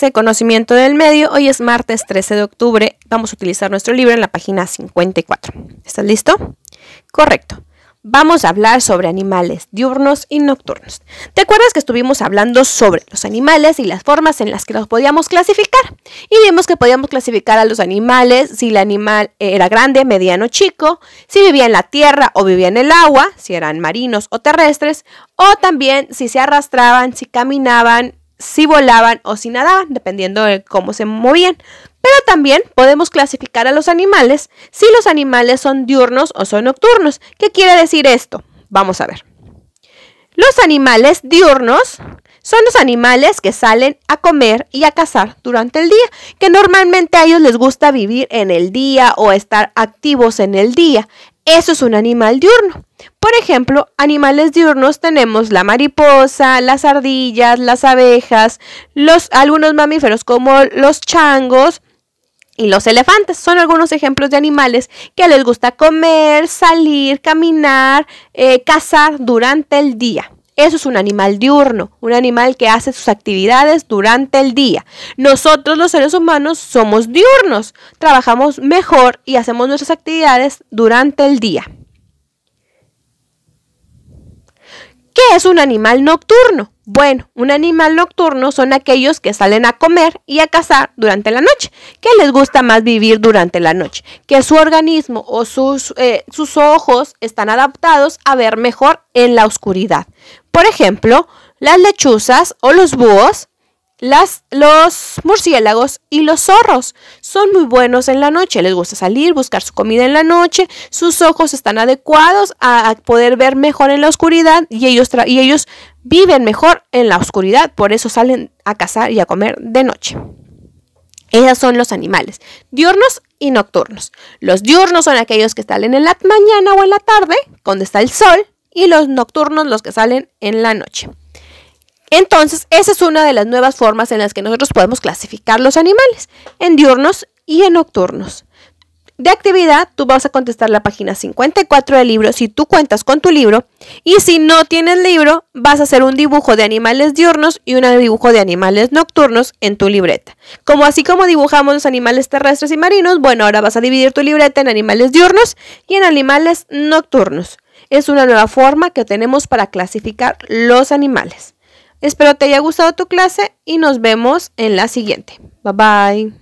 Este conocimiento del Medio. Hoy es martes 13 de octubre. Vamos a utilizar nuestro libro en la página 54. ¿Estás listo? Correcto. Vamos a hablar sobre animales diurnos y nocturnos. ¿Te acuerdas que estuvimos hablando sobre los animales y las formas en las que los podíamos clasificar? Y vimos que podíamos clasificar a los animales si el animal era grande, mediano, chico, si vivía en la tierra o vivía en el agua, si eran marinos o terrestres, o también si se arrastraban, si caminaban, si volaban o si nadaban, dependiendo de cómo se movían. Pero también podemos clasificar a los animales si los animales son diurnos o son nocturnos. ¿Qué quiere decir esto? Vamos a ver. Los animales diurnos son los animales que salen a comer y a cazar durante el día, que normalmente a ellos les gusta vivir en el día o estar activos en el día. Eso es un animal diurno. Por ejemplo, animales diurnos tenemos la mariposa, las ardillas, las abejas, algunos mamíferos como los changos, y los elefantes son algunos ejemplos de animales que les gusta comer, salir, caminar, eh, cazar durante el día. Eso es un animal diurno, un animal que hace sus actividades durante el día. Nosotros los seres humanos somos diurnos, trabajamos mejor y hacemos nuestras actividades durante el día. es un animal nocturno? Bueno, un animal nocturno son aquellos que salen a comer y a cazar durante la noche, que les gusta más vivir durante la noche, que su organismo o sus, eh, sus ojos están adaptados a ver mejor en la oscuridad. Por ejemplo, las lechuzas o los búhos los murciélagos y los zorros son muy buenos en la noche, les gusta salir, buscar su comida en la noche, sus ojos están adecuados a, poder ver mejor en la oscuridad y ellos, y ellos viven mejor en la oscuridad, por eso salen a cazar y a comer de noche. Esos son los animales, diurnos y nocturnos. Los diurnos son aquellos que salen en la mañana o en la tarde, cuando está el sol, y los nocturnos los que salen en la noche. Entonces, esa es una de las nuevas formas en las que nosotros podemos clasificar los animales, en diurnos y en nocturnos. De actividad, tú vas a contestar la página 54 del libro si tú cuentas con tu libro y si no tienes libro, vas a hacer un dibujo de animales diurnos y un dibujo de animales nocturnos en tu libreta. Como así como dibujamos los animales terrestres y marinos, bueno, ahora vas a dividir tu libreta en animales diurnos y en animales nocturnos. Es una nueva forma que tenemos para clasificar los animales. Espero te haya gustado tu clase y nos vemos en la siguiente. Bye bye.